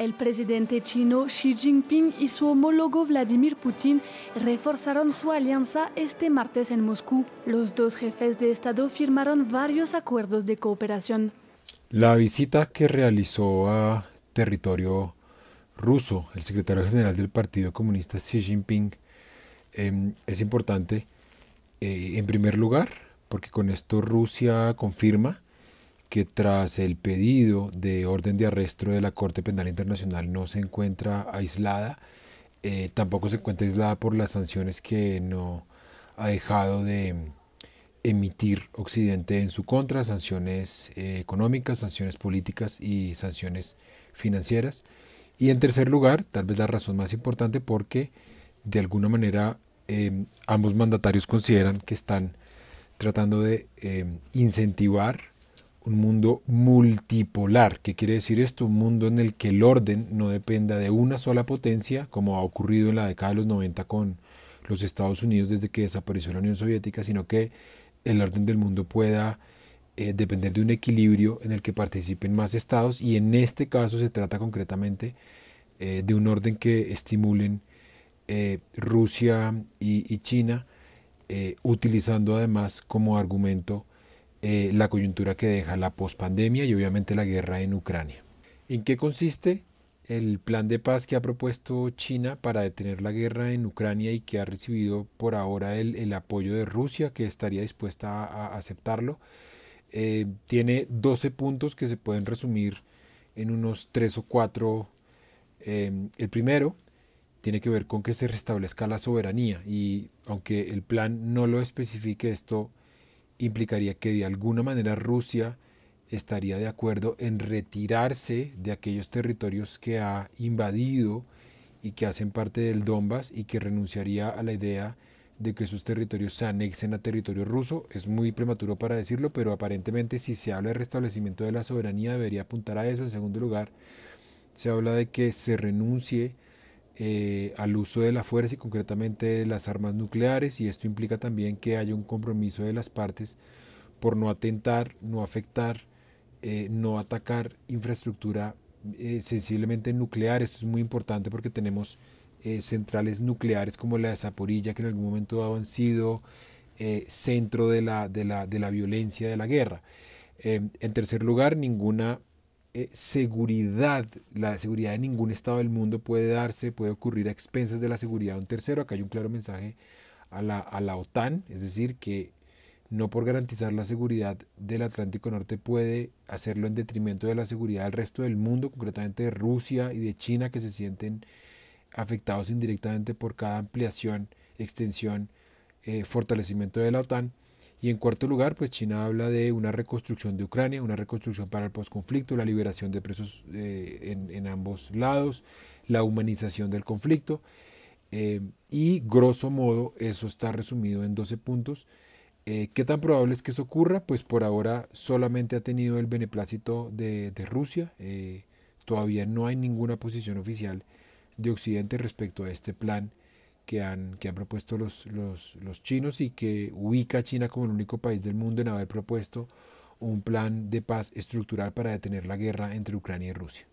El presidente chino Xi Jinping y su homólogo Vladimir Putin reforzaron su alianza este martes en Moscú. Los dos jefes de Estado firmaron varios acuerdos de cooperación. La visita que realizó a territorio ruso el secretario general del Partido Comunista Xi Jinping em, es importante eh, en primer lugar porque con esto Rusia confirma que tras el pedido de orden de arresto de la Corte Penal Internacional no se encuentra aislada, eh, tampoco se encuentra aislada por las sanciones que no ha dejado de emitir Occidente en su contra, sanciones eh, económicas, sanciones políticas y sanciones financieras. Y en tercer lugar, tal vez la razón más importante porque de alguna manera em, ambos mandatarios consideran que están tratando de em, incentivar un mundo multipolar. ¿Qué quiere decir esto? Un mundo en el que el orden no dependa de una sola potencia, como ha ocurrido en la década de los 90 con los Estados Unidos desde que desapareció la Unión Soviética, sino que el orden del mundo pueda eh, depender de un equilibrio en el que participen más estados y en este caso se trata concretamente eh, de un orden que estimulen eh, Rusia y China, utilizando además como argumento eh, la coyuntura que deja la pospandemia y obviamente la guerra en Ucrania. ¿En qué consiste el plan de paz que ha propuesto China para detener la guerra en Ucrania y que ha recibido por ahora el, apoyo de Rusia, que estaría dispuesta a, aceptarlo? Eh, tiene 12 puntos que se pueden resumir en unos 3 o 4. Eh, el primero tiene que ver con que se restablezca la soberanía y aunque el plan no lo especifique, esto implicaría que de alguna manera Rusia estaría de acuerdo en retirarse de aquellos territorios que ha invadido y que hacen parte del Donbass y que renunciaría a la idea de que sus territorios se anexen a territorio ruso. Es muy prematuro para decirlo, pero aparentemente si se habla de restablecimiento de la soberanía debería apuntar a eso. En segundo lugar, se habla de que se renuncie eh, al uso de la fuerza y concretamente de las armas nucleares y esto implica también que haya un compromiso de las partes por no atentar, no afectar, eh, no atacar infraestructura eh, sensiblemente nuclear. Esto es muy importante porque tenemos centrales nucleares como la de Zaporilla que en algún momento han sido centro de de, la, de la violencia de la guerra. en tercer lugar, ninguna eh, seguridad, la seguridad de ningún Estado del mundo puede darse, puede ocurrir a expensas de la seguridad de un tercero. Acá hay un claro mensaje a la, OTAN, es decir, que no por garantizar la seguridad del Atlántico Norte puede hacerlo en detrimento de la seguridad del resto del mundo, concretamente de Rusia y de China, que se sienten afectados indirectamente por cada ampliación, extensión, eh, fortalecimiento de la OTAN. Y en cuarto lugar, pues China habla de una reconstrucción de Ucrania, una reconstrucción para el posconflicto, la liberación de presos eh, en, ambos lados, la humanización del conflicto. Eh, y grosso modo, eso está resumido en 12 puntos. Eh, ¿Qué tan probable es que eso ocurra? Pues por ahora solamente ha tenido el beneplácito de, de Rusia. todavía no hay ninguna posición oficial de Occidente respecto a este plan que han, que propuesto los, los, los chinos y que ubica a China como el único país del mundo en haber propuesto un plan de paz estructural para detener la guerra entre Ucrania y Rusia.